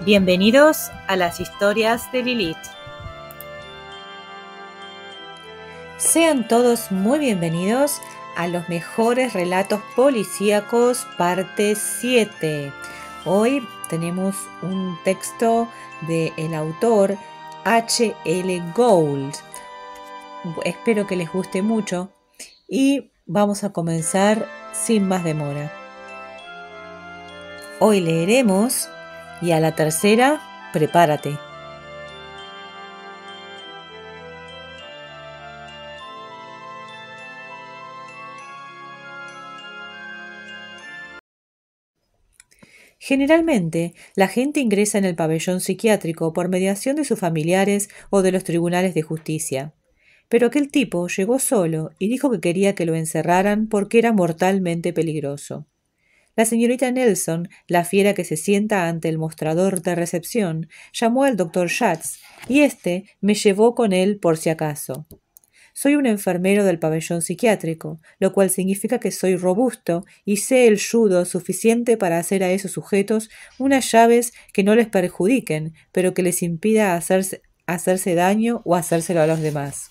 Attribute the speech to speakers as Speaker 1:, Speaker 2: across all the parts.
Speaker 1: Bienvenidos a las historias de Lilith. Sean todos muy bienvenidos a los mejores relatos policíacos, parte 7. Hoy tenemos un texto del autor H.L. Gold. Espero que les guste mucho y vamos a comenzar sin más demora. Hoy leeremos y a la tercera, prepárate. Generalmente, la gente ingresa en el pabellón psiquiátrico por mediación de sus familiares o de los tribunales de justicia. Pero aquel tipo llegó solo y dijo que quería que lo encerraran porque era mortalmente peligroso. La señorita Nelson, la fiera que se sienta ante el mostrador de recepción, llamó al doctor Schatz y éste me llevó con él por si acaso. Soy un enfermero del pabellón psiquiátrico, lo cual significa que soy robusto y sé el judo suficiente para hacer a esos sujetos unas llaves que no les perjudiquen, pero que les impida hacerse, hacerse daño o hacérselo a los demás.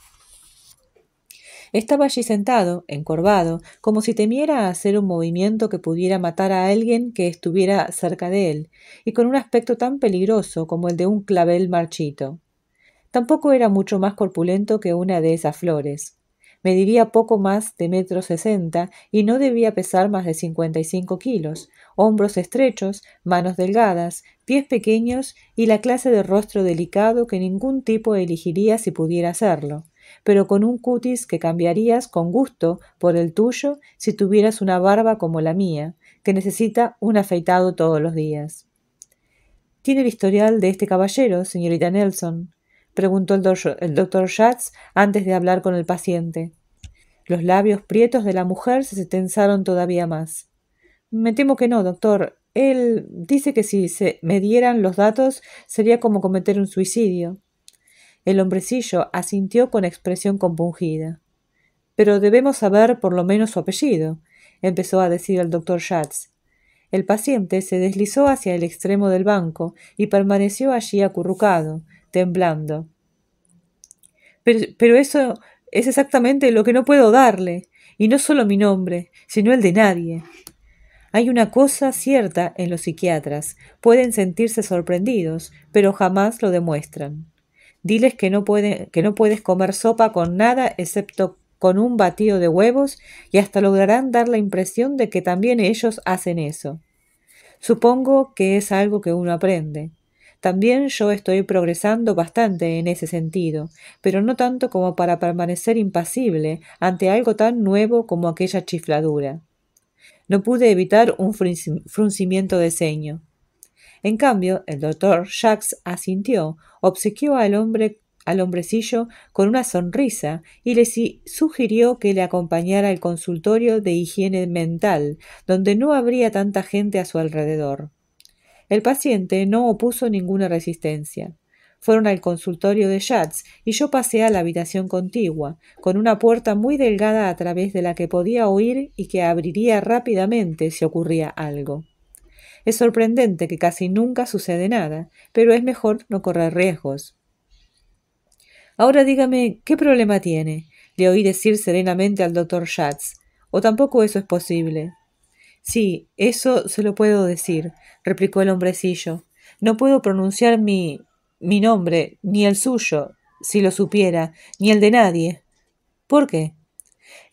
Speaker 1: Estaba allí sentado, encorvado, como si temiera hacer un movimiento que pudiera matar a alguien que estuviera cerca de él, y con un aspecto tan peligroso como el de un clavel marchito. Tampoco era mucho más corpulento que una de esas flores. Mediría poco más de metro sesenta y no debía pesar más de cincuenta y cinco kilos, hombros estrechos, manos delgadas, pies pequeños y la clase de rostro delicado que ningún tipo elegiría si pudiera hacerlo pero con un cutis que cambiarías con gusto por el tuyo si tuvieras una barba como la mía, que necesita un afeitado todos los días. ¿Tiene el historial de este caballero, señorita Nelson? preguntó el, doctor Schatz antes de hablar con el paciente. Los labios prietos de la mujer se tensaron todavía más. Me temo que no, doctor. Él dice que si se me dieran los datos sería como cometer un suicidio. El hombrecillo asintió con expresión compungida. Pero debemos saber por lo menos su apellido, empezó a decir el doctor Schatz. El paciente se deslizó hacia el extremo del banco y permaneció allí acurrucado, temblando. Pero, pero eso es exactamente lo que no puedo darle, y no solo mi nombre, sino el de nadie. Hay una cosa cierta en los psiquiatras, pueden sentirse sorprendidos, pero jamás lo demuestran. Diles que no, puedes comer sopa con nada excepto con un batido de huevos y hasta lograrán dar la impresión de que también ellos hacen eso. Supongo que es algo que uno aprende. También yo estoy progresando bastante en ese sentido, pero no tanto como para permanecer impasible ante algo tan nuevo como aquella chifladura. No pude evitar un fruncimiento de ceño. En cambio, el doctor Jacques asintió, obsequió al hombre al hombrecillo con una sonrisa y le sugirió que le acompañara al consultorio de higiene mental, donde no habría tanta gente a su alrededor. El paciente no opuso ninguna resistencia. Fueron al consultorio de Schatz y yo pasé a la habitación contigua, con una puerta muy delgada a través de la que podía oír y que abriría rápidamente si ocurría algo. Es sorprendente que casi nunca sucede nada, pero es mejor no correr riesgos. Ahora dígame, ¿qué problema tiene? Le oí decir serenamente al doctor Schatz. ¿O tampoco eso es posible? Sí, eso se lo puedo decir, replicó el hombrecillo. No puedo pronunciar mi mi nombre, ni el suyo, si lo supiera, ni el de nadie. ¿Por qué?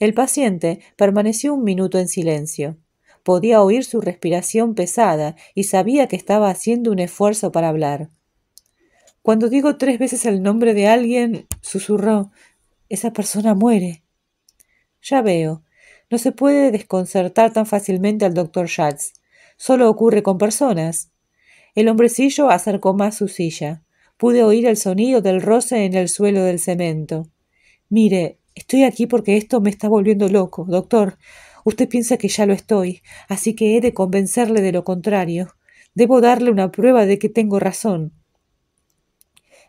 Speaker 1: El paciente permaneció un minuto en silencio. Podía oír su respiración pesada y sabía que estaba haciendo un esfuerzo para hablar. Cuando digo tres veces el nombre de alguien, susurró, esa persona muere. Ya veo. No se puede desconcertar tan fácilmente al doctor Schatz. Solo ocurre con personas. El hombrecillo acercó más su silla. Pude oír el sonido del roce en el suelo del cemento. Mire, estoy aquí porque esto me está volviendo loco, doctor. Usted piensa que ya lo estoy, así que he de convencerle de lo contrario. Debo darle una prueba de que tengo razón.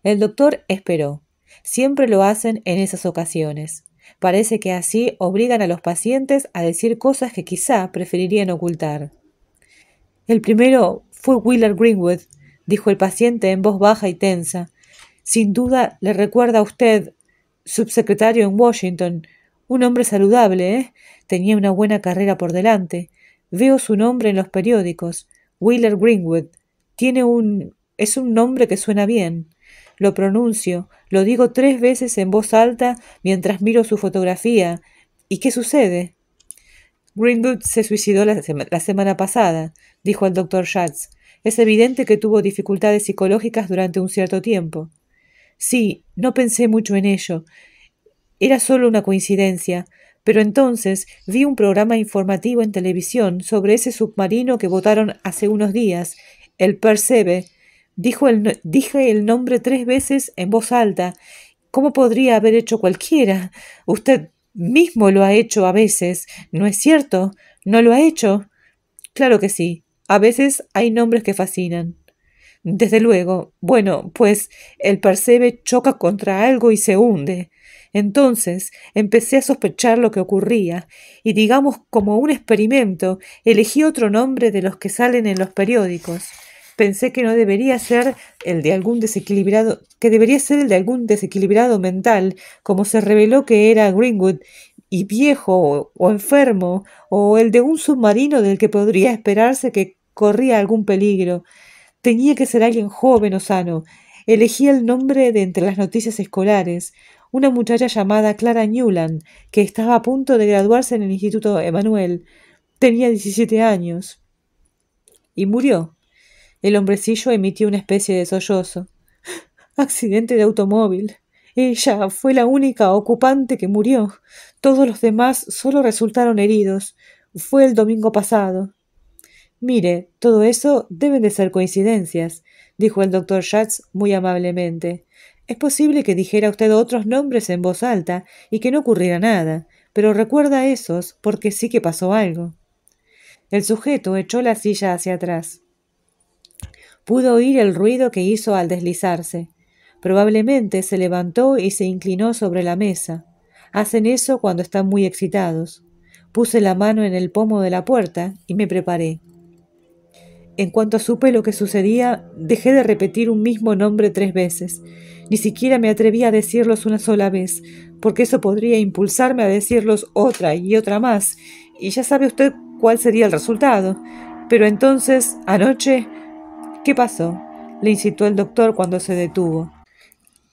Speaker 1: El doctor esperó. Siempre lo hacen en esas ocasiones. Parece que así obligan a los pacientes a decir cosas que quizá preferirían ocultar. El primero fue Willard Greenwood, dijo el paciente en voz baja y tensa. Sin duda le recuerda a usted, subsecretario en Washington, un hombre saludable, ¿eh? Tenía una buena carrera por delante. Veo su nombre en los periódicos. Wheeler Greenwood. Tiene un... es un nombre que suena bien. Lo pronuncio, lo digo tres veces en voz alta mientras miro su fotografía. ¿Y qué sucede? Greenwood se suicidó la, semana pasada, dijo el doctor Schatz. Es evidente que tuvo dificultades psicológicas durante un cierto tiempo. Sí, no pensé mucho en ello, era solo una coincidencia, pero entonces vi un programa informativo en televisión sobre ese submarino que votaron hace unos días, el Percebe. dije el nombre tres veces en voz alta. ¿Cómo podría haber hecho cualquiera? Usted mismo lo ha hecho a veces, ¿no es cierto? ¿No lo ha hecho? Claro que sí. A veces hay nombres que fascinan. Desde luego. Bueno, pues el Percebe choca contra algo y se hunde. Entonces empecé a sospechar lo que ocurría y, digamos, como un experimento, elegí otro nombre de los que salen en los periódicos. Pensé que no debería ser el de algún desequilibrado, que debería ser el de algún desequilibrado mental, como se reveló que era Greenwood y viejo o, o enfermo, o el de un submarino del que podría esperarse que corría algún peligro. Tenía que ser alguien joven o sano. Elegí el nombre de entre las noticias escolares, una muchacha llamada Clara Newland, que estaba a punto de graduarse en el Instituto Emanuel. Tenía 17 años. Y murió. El hombrecillo emitió una especie de sollozo. Accidente de automóvil. Ella fue la única ocupante que murió. Todos los demás solo resultaron heridos. Fue el domingo pasado. Mire, todo eso deben de ser coincidencias, dijo el doctor Schatz muy amablemente. Es posible que dijera usted otros nombres en voz alta y que no ocurriera nada, pero recuerda esos porque sí que pasó algo. El sujeto echó la silla hacia atrás. Pudo oír el ruido que hizo al deslizarse. Probablemente se levantó y se inclinó sobre la mesa. Hacen eso cuando están muy excitados. Puse la mano en el pomo de la puerta y me preparé. En cuanto supe lo que sucedía, dejé de repetir un mismo nombre tres veces ni siquiera me atreví a decirlos una sola vez, porque eso podría impulsarme a decirlos otra y otra más, y ya sabe usted cuál sería el resultado. Pero entonces, anoche, ¿qué pasó? le incitó el doctor cuando se detuvo.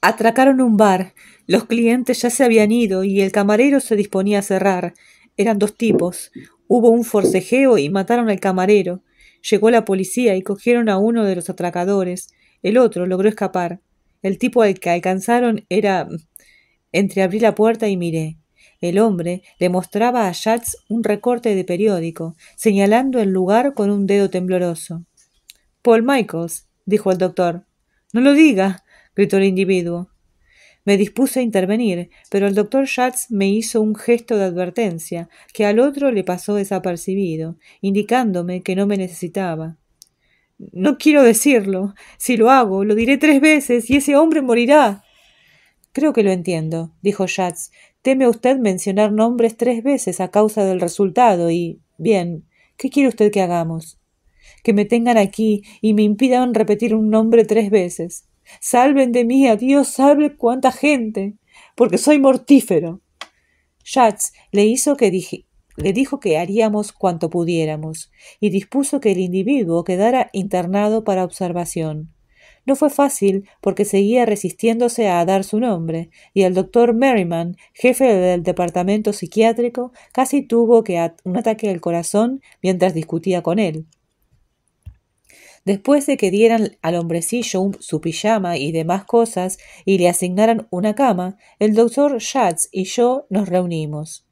Speaker 1: Atracaron un bar. Los clientes ya se habían ido y el camarero se disponía a cerrar. Eran dos tipos. Hubo un forcejeo y mataron al camarero. Llegó la policía y cogieron a uno de los atracadores. El otro logró escapar. El tipo al que alcanzaron era. Mm, Entreabrí la puerta y miré. El hombre le mostraba a Schatz un recorte de periódico, señalando el lugar con un dedo tembloroso. Paul Michaels, dijo el doctor. No lo diga, gritó el individuo. Me dispuse a intervenir, pero el doctor Schatz me hizo un gesto de advertencia, que al otro le pasó desapercibido, indicándome que no me necesitaba. No quiero decirlo. Si lo hago, lo diré tres veces y ese hombre morirá. Creo que lo entiendo, dijo Schatz. Teme usted mencionar nombres tres veces a causa del resultado y. Bien, ¿qué quiere usted que hagamos? Que me tengan aquí y me impidan repetir un nombre tres veces. Salven de mí a Dios, salve cuánta gente, porque soy mortífero. Yats le hizo que, dije le dijo que haríamos cuanto pudiéramos y dispuso que el individuo quedara internado para observación. No fue fácil porque seguía resistiéndose a dar su nombre, y el doctor Merriman, jefe del departamento psiquiátrico, casi tuvo que un ataque al corazón mientras discutía con él. Después de que dieran al hombrecillo su pijama y demás cosas y le asignaran una cama, el doctor Schatz y yo nos reunimos.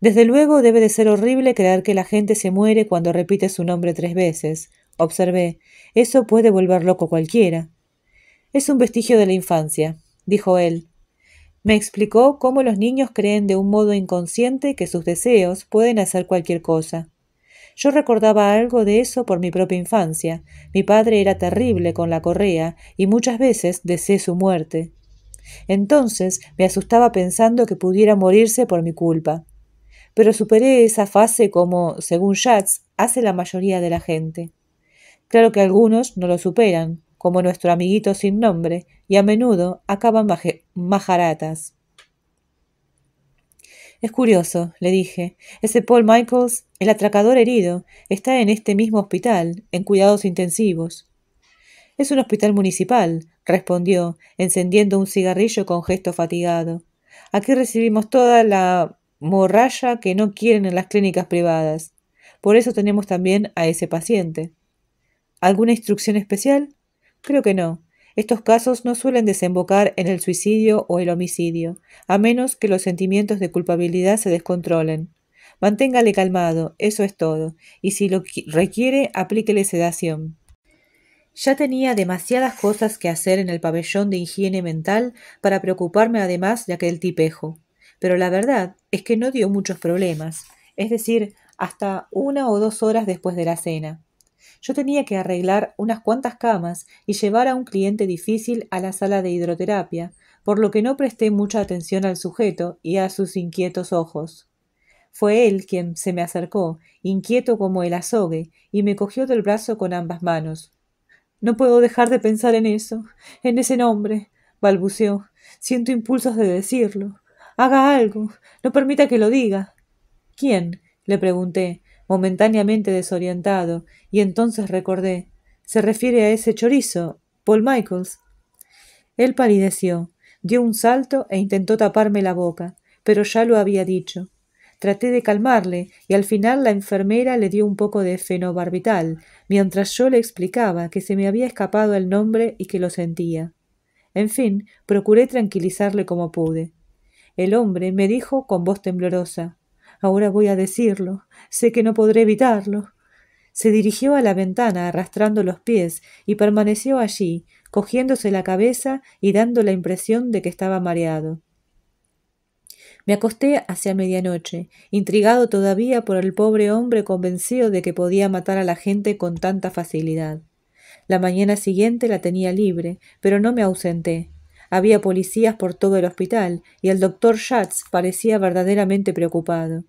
Speaker 1: Desde luego debe de ser horrible creer que la gente se muere cuando repite su nombre tres veces. Observé, eso puede volver loco cualquiera. Es un vestigio de la infancia, dijo él. Me explicó cómo los niños creen de un modo inconsciente que sus deseos pueden hacer cualquier cosa. Yo recordaba algo de eso por mi propia infancia. Mi padre era terrible con la correa y muchas veces deseé su muerte. Entonces me asustaba pensando que pudiera morirse por mi culpa pero superé esa fase como, según Schatz, hace la mayoría de la gente. Claro que algunos no lo superan, como nuestro amiguito sin nombre, y a menudo acaban majaratas. Es curioso, le dije. Ese Paul Michaels, el atracador herido, está en este mismo hospital, en cuidados intensivos. Es un hospital municipal, respondió, encendiendo un cigarrillo con gesto fatigado. Aquí recibimos toda la morralla que no quieren en las clínicas privadas. Por eso tenemos también a ese paciente. ¿Alguna instrucción especial? Creo que no. Estos casos no suelen desembocar en el suicidio o el homicidio, a menos que los sentimientos de culpabilidad se descontrolen. Manténgale calmado, eso es todo, y si lo requiere, aplíquele sedación. Ya tenía demasiadas cosas que hacer en el pabellón de higiene mental para preocuparme además de aquel tipejo pero la verdad es que no dio muchos problemas, es decir, hasta una o dos horas después de la cena. Yo tenía que arreglar unas cuantas camas y llevar a un cliente difícil a la sala de hidroterapia, por lo que no presté mucha atención al sujeto y a sus inquietos ojos. Fue él quien se me acercó, inquieto como el azogue, y me cogió del brazo con ambas manos. No puedo dejar de pensar en eso, en ese nombre, balbuceó. Siento impulsos de decirlo. Haga algo. No permita que lo diga. ¿Quién? le pregunté, momentáneamente desorientado, y entonces recordé. Se refiere a ese chorizo, Paul Michaels. Él palideció, dio un salto e intentó taparme la boca, pero ya lo había dicho. Traté de calmarle y al final la enfermera le dio un poco de fenobarbital, mientras yo le explicaba que se me había escapado el nombre y que lo sentía. En fin, procuré tranquilizarle como pude. El hombre me dijo con voz temblorosa. Ahora voy a decirlo. Sé que no podré evitarlo. Se dirigió a la ventana arrastrando los pies y permaneció allí, cogiéndose la cabeza y dando la impresión de que estaba mareado. Me acosté hacia medianoche, intrigado todavía por el pobre hombre convencido de que podía matar a la gente con tanta facilidad. La mañana siguiente la tenía libre, pero no me ausenté. Había policías por todo el hospital y el doctor Schatz parecía verdaderamente preocupado.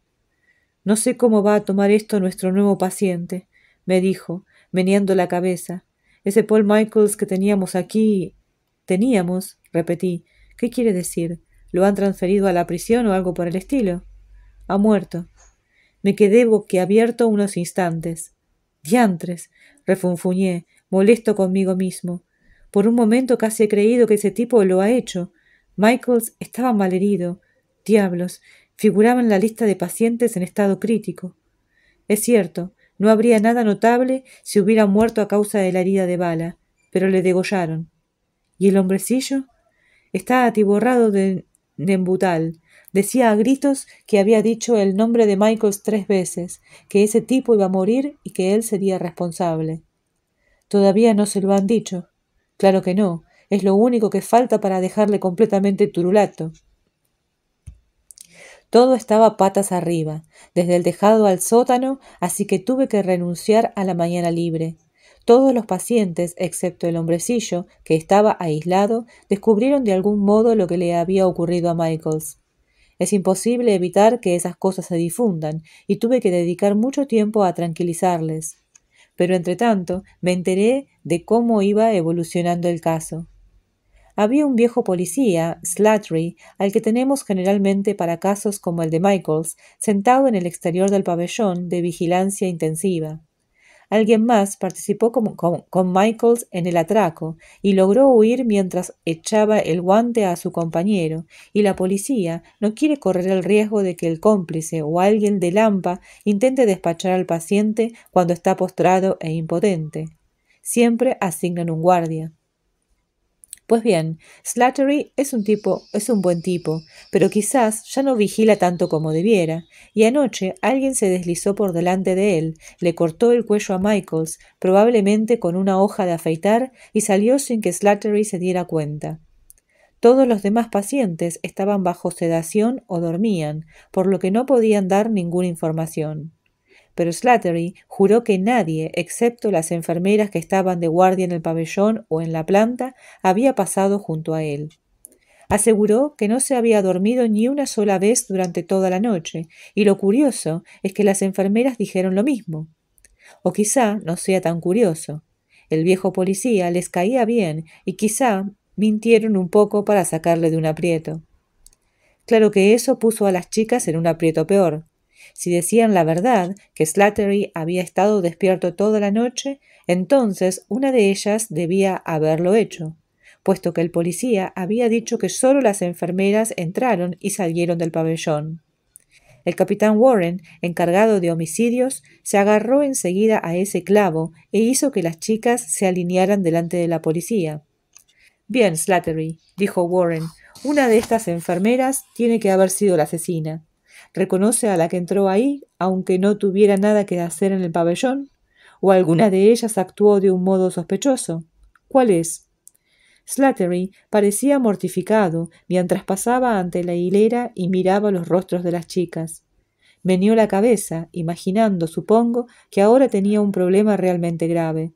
Speaker 1: No sé cómo va a tomar esto nuestro nuevo paciente, me dijo, meneando la cabeza. Ese Paul Michaels que teníamos aquí. Teníamos, repetí. ¿Qué quiere decir? ¿Lo han transferido a la prisión o algo por el estilo? Ha muerto. Me quedé boquiabierto unos instantes. Diantres, refunfuñé, molesto conmigo mismo. Por un momento casi he creído que ese tipo lo ha hecho. Michaels estaba malherido. Diablos, figuraba en la lista de pacientes en estado crítico. Es cierto, no habría nada notable si hubiera muerto a causa de la herida de bala, pero le degollaron. ¿Y el hombrecillo? Está atiborrado de, Nembutal. embutal. Decía a gritos que había dicho el nombre de Michaels tres veces, que ese tipo iba a morir y que él sería responsable. Todavía no se lo han dicho. Claro que no, es lo único que falta para dejarle completamente turulato. Todo estaba patas arriba, desde el tejado al sótano, así que tuve que renunciar a la mañana libre. Todos los pacientes, excepto el hombrecillo, que estaba aislado, descubrieron de algún modo lo que le había ocurrido a Michaels. Es imposible evitar que esas cosas se difundan, y tuve que dedicar mucho tiempo a tranquilizarles pero entre tanto me enteré de cómo iba evolucionando el caso. Había un viejo policía, Slattery, al que tenemos generalmente para casos como el de Michaels, sentado en el exterior del pabellón de vigilancia intensiva. Alguien más participó con, Michaels en el atraco y logró huir mientras echaba el guante a su compañero, y la policía no quiere correr el riesgo de que el cómplice o alguien de Lampa intente despachar al paciente cuando está postrado e impotente. Siempre asignan un guardia. Pues bien, Slattery es un tipo, es un buen tipo, pero quizás ya no vigila tanto como debiera, y anoche alguien se deslizó por delante de él, le cortó el cuello a Michaels, probablemente con una hoja de afeitar, y salió sin que Slattery se diera cuenta. Todos los demás pacientes estaban bajo sedación o dormían, por lo que no podían dar ninguna información pero Slattery juró que nadie, excepto las enfermeras que estaban de guardia en el pabellón o en la planta, había pasado junto a él. Aseguró que no se había dormido ni una sola vez durante toda la noche, y lo curioso es que las enfermeras dijeron lo mismo. O quizá no sea tan curioso. El viejo policía les caía bien y quizá mintieron un poco para sacarle de un aprieto. Claro que eso puso a las chicas en un aprieto peor. Si decían la verdad, que Slattery había estado despierto toda la noche, entonces una de ellas debía haberlo hecho, puesto que el policía había dicho que solo las enfermeras entraron y salieron del pabellón. El capitán Warren, encargado de homicidios, se agarró enseguida a ese clavo e hizo que las chicas se alinearan delante de la policía. Bien, Slattery, dijo Warren, una de estas enfermeras tiene que haber sido la asesina. Reconoce a la que entró ahí, aunque no tuviera nada que hacer en el pabellón, o alguna de ellas actuó de un modo sospechoso. ¿Cuál es? Slattery parecía mortificado mientras pasaba ante la hilera y miraba los rostros de las chicas. Menió la cabeza, imaginando, supongo, que ahora tenía un problema realmente grave.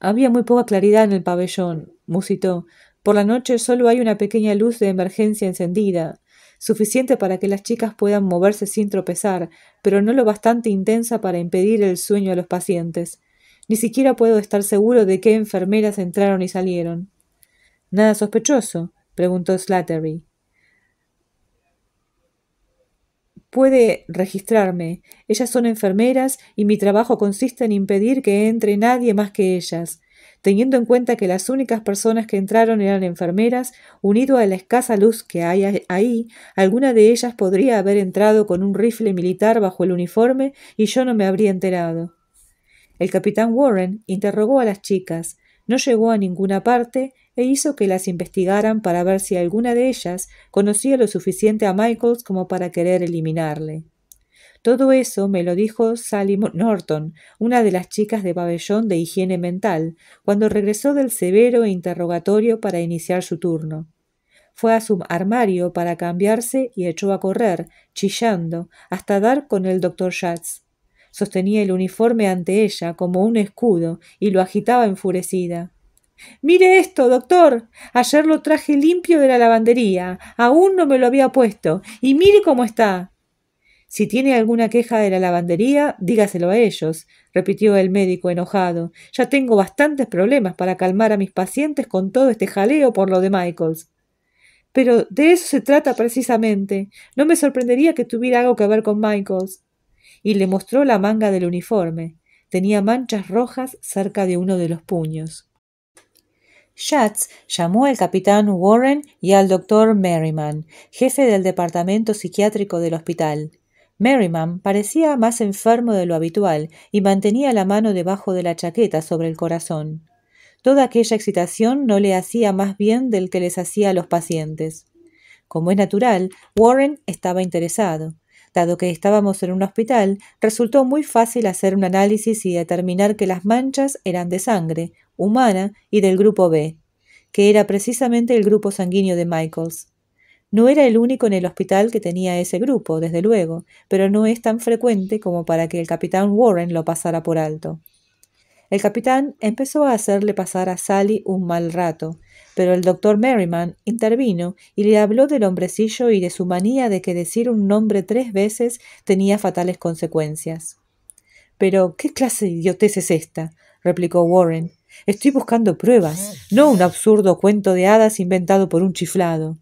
Speaker 1: Había muy poca claridad en el pabellón, musitó. Por la noche solo hay una pequeña luz de emergencia encendida suficiente para que las chicas puedan moverse sin tropezar, pero no lo bastante intensa para impedir el sueño a los pacientes. Ni siquiera puedo estar seguro de qué enfermeras entraron y salieron. ¿Nada sospechoso? preguntó Slattery. puede registrarme. Ellas son enfermeras y mi trabajo consiste en impedir que entre nadie más que ellas teniendo en cuenta que las únicas personas que entraron eran enfermeras, unido a la escasa luz que hay ahí, alguna de ellas podría haber entrado con un rifle militar bajo el uniforme y yo no me habría enterado. El capitán Warren interrogó a las chicas, no llegó a ninguna parte e hizo que las investigaran para ver si alguna de ellas conocía lo suficiente a Michaels como para querer eliminarle. Todo eso me lo dijo Sally Norton, una de las chicas de pabellón de higiene mental, cuando regresó del severo e interrogatorio para iniciar su turno. Fue a su armario para cambiarse y echó a correr, chillando, hasta dar con el doctor Schatz. Sostenía el uniforme ante ella como un escudo y lo agitaba enfurecida. Mire esto, doctor. Ayer lo traje limpio de la lavandería. Aún no me lo había puesto. Y mire cómo está. Si tiene alguna queja de la lavandería, dígaselo a ellos, repitió el médico enojado. Ya tengo bastantes problemas para calmar a mis pacientes con todo este jaleo por lo de Michaels. Pero de eso se trata precisamente. No me sorprendería que tuviera algo que ver con Michaels. Y le mostró la manga del uniforme. Tenía manchas rojas cerca de uno de los puños. Schatz llamó al capitán Warren y al doctor Merriman, jefe del departamento psiquiátrico del hospital. Merriman parecía más enfermo de lo habitual y mantenía la mano debajo de la chaqueta sobre el corazón. Toda aquella excitación no le hacía más bien del que les hacía a los pacientes. Como es natural, Warren estaba interesado. Dado que estábamos en un hospital, resultó muy fácil hacer un análisis y determinar que las manchas eran de sangre, humana y del grupo B, que era precisamente el grupo sanguíneo de Michaels. No era el único en el hospital que tenía ese grupo, desde luego, pero no es tan frecuente como para que el capitán Warren lo pasara por alto. El capitán empezó a hacerle pasar a Sally un mal rato, pero el doctor Merriman intervino y le habló del hombrecillo y de su manía de que decir un nombre tres veces tenía fatales consecuencias. Pero, ¿qué clase de idiotez es esta? replicó Warren. Estoy buscando pruebas, no un absurdo cuento de hadas inventado por un chiflado.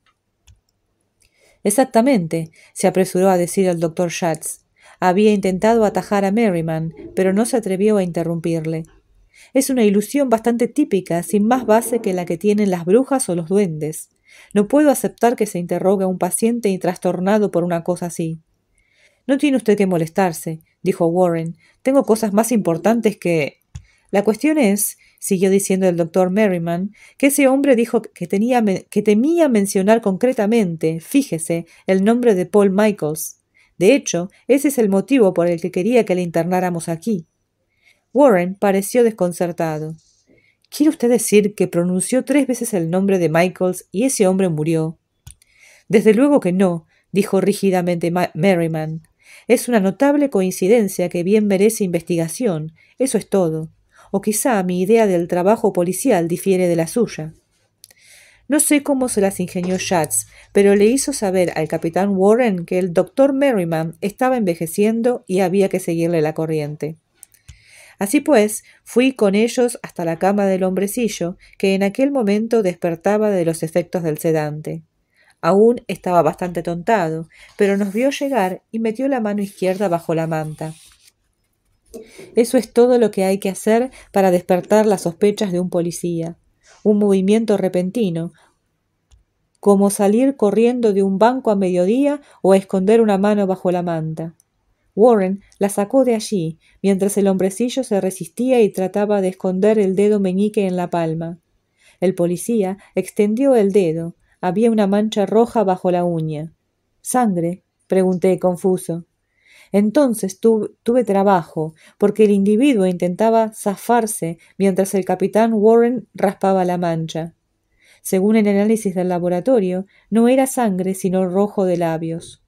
Speaker 1: Exactamente, se apresuró a decir el doctor Schatz. Había intentado atajar a Merriman, pero no se atrevió a interrumpirle. Es una ilusión bastante típica, sin más base que la que tienen las brujas o los duendes. No puedo aceptar que se interrogue a un paciente y trastornado por una cosa así. No tiene usted que molestarse, dijo Warren. Tengo cosas más importantes que. La cuestión es siguió diciendo el doctor Merriman, que ese hombre dijo que, que temía mencionar concretamente, fíjese, el nombre de Paul Michaels. De hecho, ese es el motivo por el que quería que le internáramos aquí. Warren pareció desconcertado. ¿Quiere usted decir que pronunció tres veces el nombre de Michaels y ese hombre murió? Desde luego que no, dijo rígidamente Merriman. Es una notable coincidencia que bien merece investigación, eso es todo o quizá mi idea del trabajo policial difiere de la suya. No sé cómo se las ingenió Schatz, pero le hizo saber al capitán Warren que el doctor Merriman estaba envejeciendo y había que seguirle la corriente. Así pues, fui con ellos hasta la cama del hombrecillo, que en aquel momento despertaba de los efectos del sedante. Aún estaba bastante tontado, pero nos vio llegar y metió la mano izquierda bajo la manta. Eso es todo lo que hay que hacer para despertar las sospechas de un policía. Un movimiento repentino, como salir corriendo de un banco a mediodía o esconder una mano bajo la manta. Warren la sacó de allí, mientras el hombrecillo se resistía y trataba de esconder el dedo meñique en la palma. El policía extendió el dedo. Había una mancha roja bajo la uña. ¿Sangre? pregunté confuso. Entonces tuve trabajo, porque el individuo intentaba zafarse mientras el capitán Warren raspaba la mancha. Según el análisis del laboratorio, no era sangre sino rojo de labios.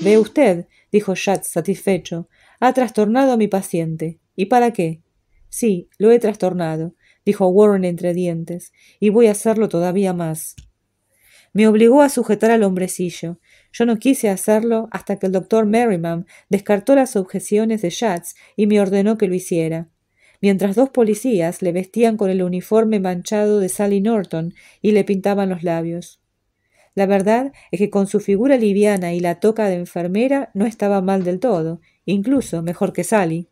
Speaker 1: Ve usted, dijo Schatz satisfecho, ha trastornado a mi paciente. ¿Y para qué? Sí, lo he trastornado, dijo Warren entre dientes, y voy a hacerlo todavía más. Me obligó a sujetar al hombrecillo, yo no quise hacerlo hasta que el doctor Merriman descartó las objeciones de Schatz y me ordenó que lo hiciera. Mientras dos policías le vestían con el uniforme manchado de Sally Norton y le pintaban los labios. La verdad es que con su figura liviana y la toca de enfermera no estaba mal del todo, incluso mejor que Sally.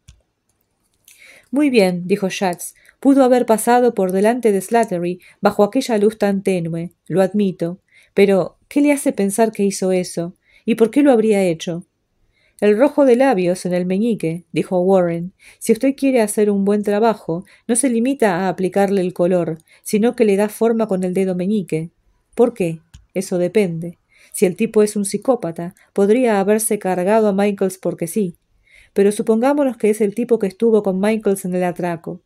Speaker 1: Muy bien, dijo Schatz, pudo haber pasado por delante de Slattery bajo aquella luz tan tenue, lo admito, pero ¿Qué le hace pensar que hizo eso? ¿Y por qué lo habría hecho? El rojo de labios en el meñique, dijo Warren. Si usted quiere hacer un buen trabajo, no se limita a aplicarle el color, sino que le da forma con el dedo meñique. ¿Por qué? Eso depende. Si el tipo es un psicópata, podría haberse cargado a Michaels porque sí. Pero supongámonos que es el tipo que estuvo con Michaels en el atraco.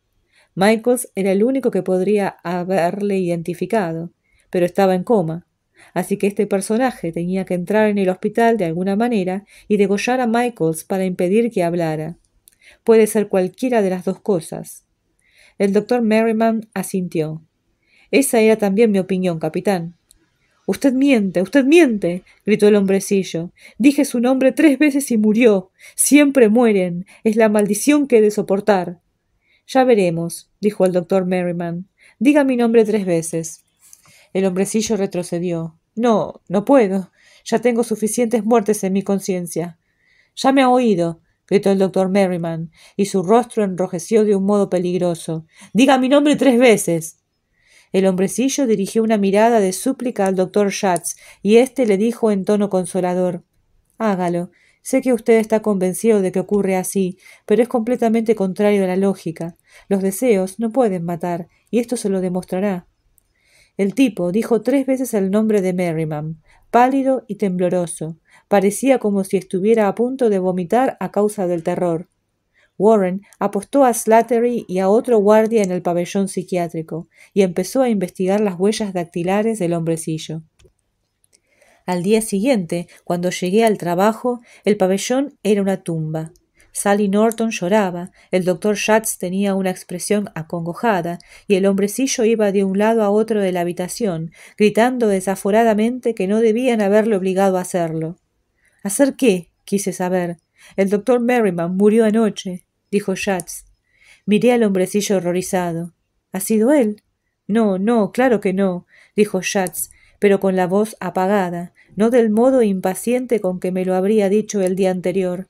Speaker 1: Michaels era el único que podría haberle identificado, pero estaba en coma. Así que este personaje tenía que entrar en el hospital de alguna manera y degollar a Michaels para impedir que hablara. Puede ser cualquiera de las dos cosas. El doctor Merriman asintió. Esa era también mi opinión, capitán. Usted miente, usted miente, gritó el hombrecillo. Dije su nombre tres veces y murió. Siempre mueren. Es la maldición que he de soportar. Ya veremos, dijo el doctor Merriman. Diga mi nombre tres veces. El hombrecillo retrocedió. No, no puedo. Ya tengo suficientes muertes en mi conciencia. Ya me ha oído, gritó el doctor Merriman, y su rostro enrojeció de un modo peligroso. Diga mi nombre tres veces. El hombrecillo dirigió una mirada de súplica al doctor Schatz, y éste le dijo en tono consolador Hágalo. Sé que usted está convencido de que ocurre así, pero es completamente contrario a la lógica. Los deseos no pueden matar, y esto se lo demostrará. El tipo dijo tres veces el nombre de Merriman, pálido y tembloroso. Parecía como si estuviera a punto de vomitar a causa del terror. Warren apostó a Slattery y a otro guardia en el pabellón psiquiátrico y empezó a investigar las huellas dactilares del hombrecillo. Al día siguiente, cuando llegué al trabajo, el pabellón era una tumba. Sally Norton lloraba, el doctor Schatz tenía una expresión acongojada, y el hombrecillo iba de un lado a otro de la habitación, gritando desaforadamente que no debían haberle obligado a hacerlo. ¿Hacer qué? quise saber. El doctor Merriman murió anoche, dijo Schatz. Miré al hombrecillo horrorizado. ¿Ha sido él? No, no, claro que no, dijo Schatz, pero con la voz apagada, no del modo impaciente con que me lo habría dicho el día anterior.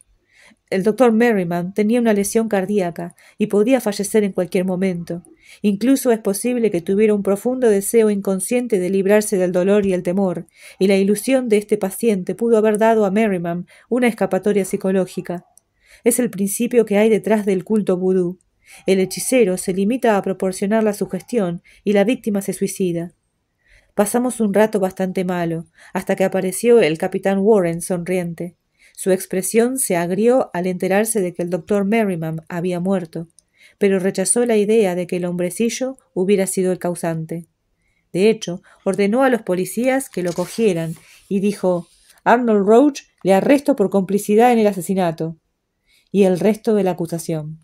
Speaker 1: El doctor Merriman tenía una lesión cardíaca y podía fallecer en cualquier momento. Incluso es posible que tuviera un profundo deseo inconsciente de librarse del dolor y el temor, y la ilusión de este paciente pudo haber dado a Merriman una escapatoria psicológica. Es el principio que hay detrás del culto vudú. El hechicero se limita a proporcionar la sugestión y la víctima se suicida. Pasamos un rato bastante malo, hasta que apareció el capitán Warren sonriente. Su expresión se agrió al enterarse de que el doctor Merriman había muerto, pero rechazó la idea de que el hombrecillo hubiera sido el causante. De hecho, ordenó a los policías que lo cogieran y dijo Arnold Roach le arresto por complicidad en el asesinato y el resto de la acusación.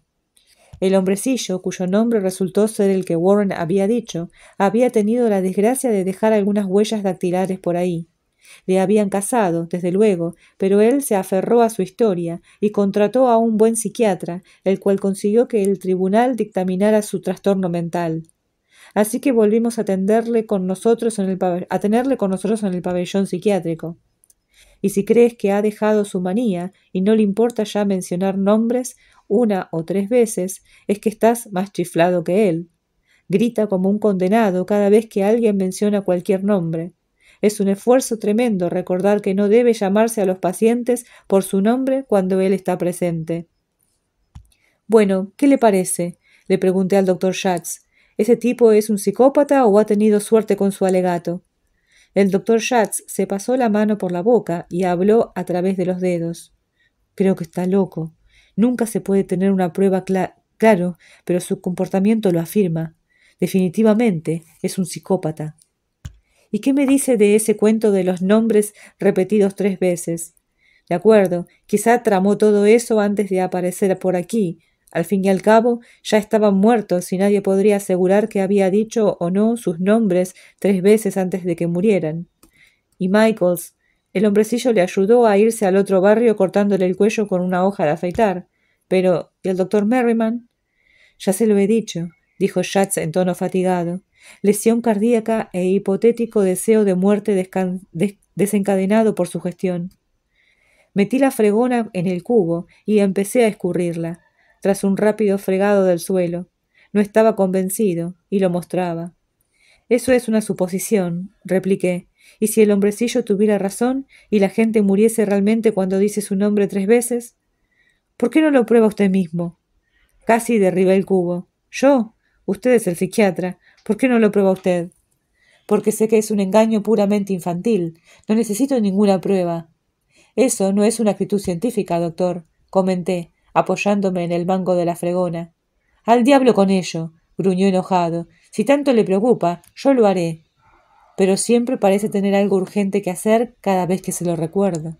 Speaker 1: El hombrecillo, cuyo nombre resultó ser el que Warren había dicho, había tenido la desgracia de dejar algunas huellas dactilares por ahí, le habían casado, desde luego, pero él se aferró a su historia y contrató a un buen psiquiatra, el cual consiguió que el tribunal dictaminara su trastorno mental. Así que volvimos a, tenerle con nosotros en el a tenerle con nosotros en el pabellón psiquiátrico. Y si crees que ha dejado su manía y no le importa ya mencionar nombres una o tres veces, es que estás más chiflado que él. Grita como un condenado cada vez que alguien menciona cualquier nombre es un esfuerzo tremendo recordar que no debe llamarse a los pacientes por su nombre cuando él está presente. Bueno, ¿qué le parece? le pregunté al doctor Shatz. ¿Ese tipo es un psicópata o ha tenido suerte con su alegato? El doctor Shatz se pasó la mano por la boca y habló a través de los dedos. Creo que está loco. Nunca se puede tener una prueba clara claro, pero su comportamiento lo afirma. Definitivamente es un psicópata. ¿Y qué me dice de ese cuento de los nombres repetidos tres veces? De acuerdo, quizá tramó todo eso antes de aparecer por aquí. Al fin y al cabo, ya estaban muertos y nadie podría asegurar que había dicho o no sus nombres tres veces antes de que murieran. Y Michaels, el hombrecillo le ayudó a irse al otro barrio cortándole el cuello con una hoja de afeitar. Pero, ¿y el doctor Merriman? Ya se lo he dicho, dijo Schatz en tono fatigado lesión cardíaca e hipotético deseo de muerte desencadenado por su gestión. Metí la fregona en el cubo y empecé a escurrirla, tras un rápido fregado del suelo. No estaba convencido y lo mostraba. Eso es una suposición, repliqué. ¿Y si el hombrecillo tuviera razón y la gente muriese realmente cuando dice su nombre tres veces? ¿Por qué no lo prueba usted mismo? Casi derribé el cubo. Yo, usted es el psiquiatra, ¿Por qué no lo prueba usted? Porque sé que es un engaño puramente infantil. No necesito ninguna prueba. Eso no es una actitud científica, doctor, comenté, apoyándome en el banco de la fregona. Al diablo con ello, gruñó enojado. Si tanto le preocupa, yo lo haré. Pero siempre parece tener algo urgente que hacer cada vez que se lo recuerdo.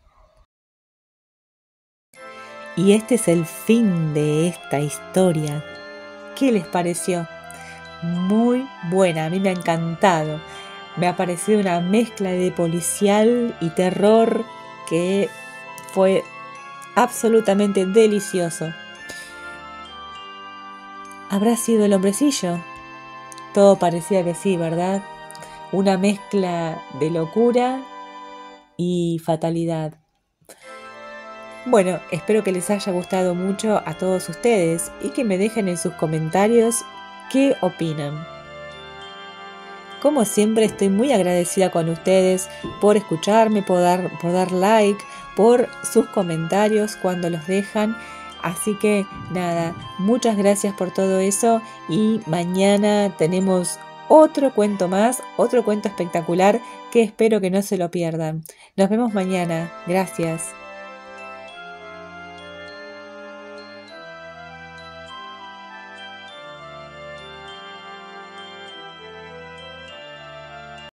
Speaker 1: Y este es el fin de esta historia. ¿Qué les pareció? muy buena, a mí me ha encantado. Me ha parecido una mezcla de policial y terror que fue absolutamente delicioso. ¿Habrá sido el hombrecillo? Todo parecía que sí, ¿verdad? Una mezcla de locura y fatalidad. Bueno, espero que les haya gustado mucho a todos ustedes y que me dejen en sus comentarios qué opinan. Como siempre estoy muy agradecida con ustedes por escucharme, por dar, por dar like, por sus comentarios cuando los dejan. Así que nada, muchas gracias por todo eso y mañana tenemos otro cuento más, otro cuento espectacular que espero que no se lo pierdan. Nos vemos mañana. Gracias.